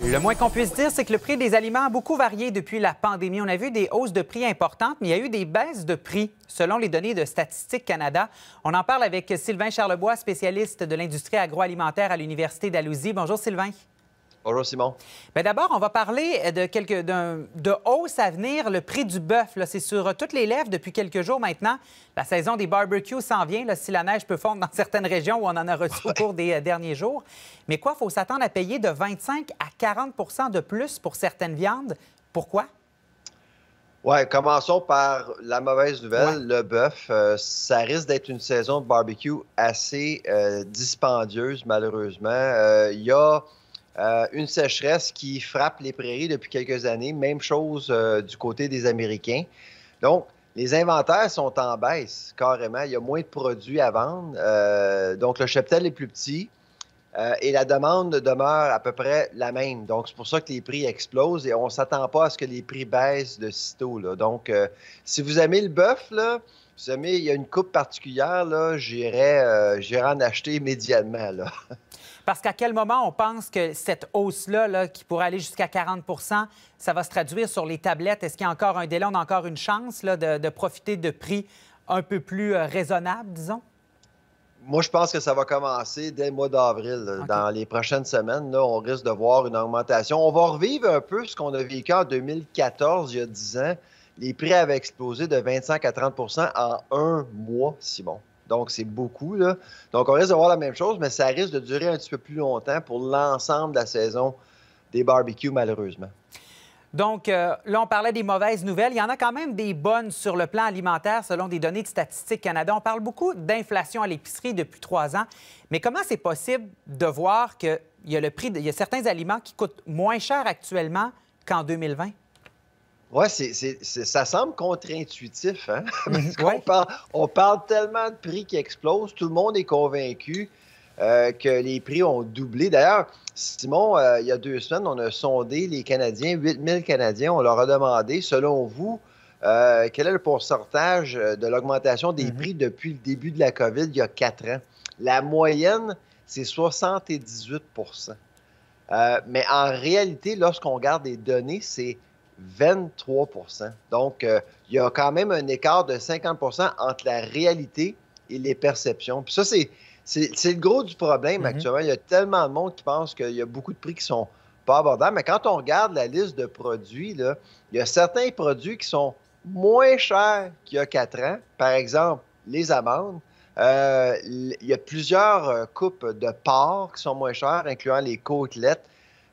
Le moins qu'on puisse dire, c'est que le prix des aliments a beaucoup varié depuis la pandémie. On a vu des hausses de prix importantes, mais il y a eu des baisses de prix, selon les données de Statistique Canada. On en parle avec Sylvain Charlebois, spécialiste de l'industrie agroalimentaire à l'Université d'Alousie. Bonjour, Sylvain. Bonjour Simon. d'abord, on va parler de, quelques, de hausse à venir. Le prix du bœuf, c'est sur euh, toutes les lèvres depuis quelques jours maintenant. La saison des barbecues s'en vient, si la neige peut fondre dans certaines régions où on en a reçu au cours des euh, derniers jours. Mais quoi, il faut s'attendre à payer de 25 à 40 de plus pour certaines viandes. Pourquoi? Oui, commençons par la mauvaise nouvelle, le bœuf. Euh, ça risque d'être une saison de barbecue assez dispendieuse, malheureusement. Il y a euh, une sécheresse qui frappe les prairies depuis quelques années. Même chose euh, du côté des Américains. Donc, les inventaires sont en baisse carrément. Il y a moins de produits à vendre. Euh, donc, le cheptel est plus petit et la demande demeure à peu près la même. Donc, c'est pour ça que les prix explosent et on ne s'attend pas à ce que les prix baissent de sitôt. Donc, si vous aimez le bœuf, là, vous il y a une coupe particulière, là, j'irai, euh, en acheter immédiatement. Parce qu'à quel moment on pense que cette hausse-là, qui pourrait aller jusqu'à 40 ça va se traduire sur les tablettes? Est-ce qu'il y a encore un délai, on a encore une chance de, profiter de prix un peu plus euh, raisonnables, disons? Moi, je pense que ça va commencer dès le mois d'avril. Dans les prochaines semaines, on risque de voir une augmentation. On va revivre un peu ce qu'on a vécu en 2014, il y a 10 ans les prix avaient explosé de 25 à 30 en un mois, Simon. Donc, c'est beaucoup. Donc, on risque de voir la même chose, mais ça risque de durer un petit peu plus longtemps pour l'ensemble de la saison des barbecues, malheureusement. Donc, euh, là, on parlait des mauvaises nouvelles. Il y en a quand même des bonnes sur le plan alimentaire, selon des données de Statistique Canada. On parle beaucoup d'inflation à l'épicerie depuis trois ans. Mais comment c'est possible de voir qu'il y le prix, de... y a certains aliments qui coûtent moins cher actuellement qu'en 2020? Oui, ça semble contre-intuitif. Hein? Mhm, on parle tellement de prix qui explosent, tout le monde est convaincu euh, que les prix ont doublé. D'ailleurs, Simon, euh, il y a deux semaines, on a sondé les Canadiens, 8000 Canadiens, on leur a demandé, selon vous, euh, quel est le pourcentage de l'augmentation des mhm. prix depuis le début de la COVID il y a quatre ans? La moyenne, c'est 78 mais en réalité, lorsqu'on regarde les données, c'est 23 Donc, euh, il y a quand même un écart de 50 entre la réalité et les perceptions. Puis ça, c'est, le gros du problème mhm. actuellement. Il y a tellement de monde qui pense qu'il y a beaucoup de prix qui sont pas abordables. Mais quand on regarde la liste de produits, il y a certains produits qui sont moins chers qu'il y a 4 ans. Par exemple, les amandes. Euh, il y a plusieurs euh, coupes de porc qui sont moins chères, incluant les côtelettes.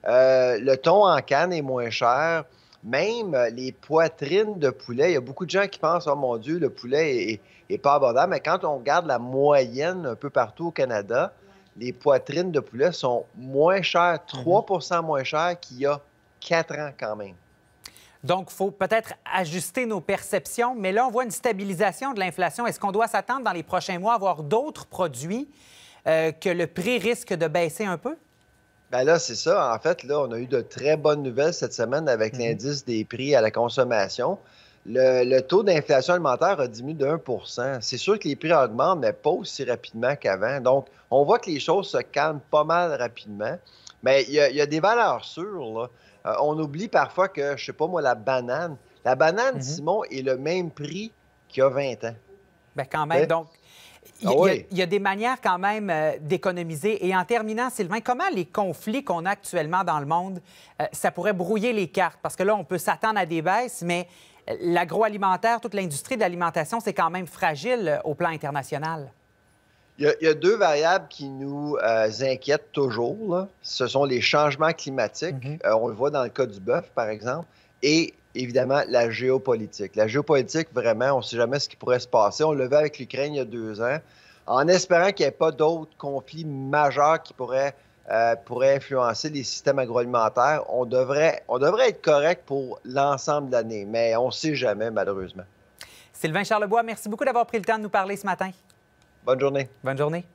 le thon en canne est moins cher. Même euh, les poitrines de poulet, il y a beaucoup de gens qui pensent Oh mon Dieu, le poulet est, pas abordable, mais quand on regarde la moyenne un peu partout au Canada, les poitrines de poulet sont moins chères, 3 mhm. moins chères qu'il y a 4 ans quand même. Donc, il faut peut-être ajuster nos perceptions, mais là, on voit une stabilisation de l'inflation. Est-ce qu'on doit s'attendre dans les prochains mois à avoir d'autres produits euh, que le prix risque de baisser un peu? Ben là, c'est ça. En fait, là, on a eu de très bonnes nouvelles cette semaine avec mhm. l'indice des prix à la consommation. Le, taux d'inflation alimentaire a diminué de 1 C'est sûr que les prix augmentent, mais pas aussi rapidement qu'avant. Donc, on voit que les choses se calment pas mal rapidement. Mais il y, a des valeurs sûres. Euh, on oublie parfois que, je sais pas moi, la banane. La banane, mhm. Simon, est le même prix qu'il y a 20 ans. Ben quand même, donc ah il y, a des manières quand même euh, d'économiser. Et en terminant, Sylvain, comment les conflits qu'on a actuellement dans le monde, euh, ça pourrait brouiller les cartes? Parce que là, on peut s'attendre à des baisses, mais euh, l'agroalimentaire, toute l'industrie de l'alimentation, c'est quand même fragile au plan international. Il y, a, deux variables qui nous inquiètent toujours. Ce sont les changements climatiques. Mm-hmm. on le voit dans le cas du bœuf, par exemple, et évidemment, la géopolitique. La géopolitique, vraiment, on ne sait jamais ce qui pourrait se passer. On levait avec l'Ukraine il y a deux ans, en espérant qu'il n'y ait pas d'autres conflits majeurs qui euh, pourraient, influencer les systèmes agroalimentaires. On devrait, on devrait être correct pour l'ensemble de l'année, mais on ne sait jamais, malheureusement. Sylvain Charlebois, merci beaucoup d'avoir pris le temps de nous parler ce matin. Bonne journée. Bonne journée.